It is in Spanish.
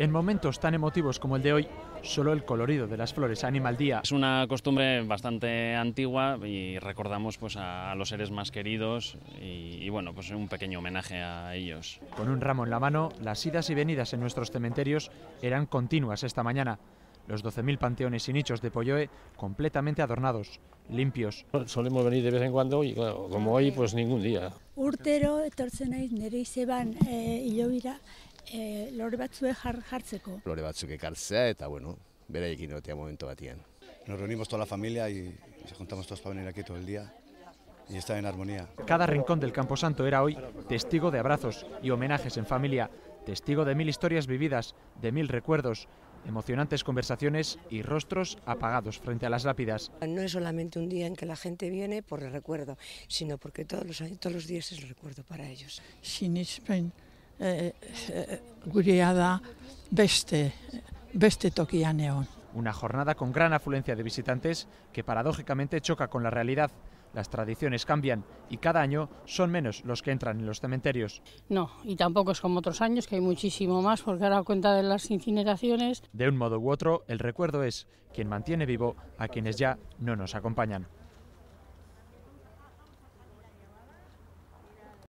En momentos tan emotivos como el de hoy, solo el colorido de las flores anima el día. Es una costumbre bastante antigua y recordamos pues, a los seres más queridos y, bueno, pues un pequeño homenaje a ellos. Con un ramo en la mano, las idas y venidas en nuestros cementerios eran continuas esta mañana. Los 12.000 panteones y nichos de Polloe completamente adornados, limpios. Solemos venir de vez en cuando y como hoy, pues ningún día. Urtero, ...lo eh, lore batzue jar, jartzeko. Lore batzuk ekartzea eta, bueno, beraiekin momento a ti. Nos reunimos toda la familia y nos juntamos todos para venir aquí todo el día y estar en armonía. Cada rincón del Camposanto era hoy testigo de abrazos y homenajes en familia, testigo de mil historias vividas, de mil recuerdos, emocionantes conversaciones y rostros apagados frente a las lápidas. No es solamente un día en que la gente viene por el recuerdo, sino porque todos los, todos los días es el recuerdo para ellos. Sin eh, eh, beste, beste Una jornada con gran afluencia de visitantes que paradójicamente choca con la realidad. Las tradiciones cambian y cada año son menos los que entran en los cementerios. No, y tampoco es como otros años, que hay muchísimo más, porque ahora cuenta de las incineraciones. De un modo u otro, el recuerdo es quien mantiene vivo a quienes ya no nos acompañan.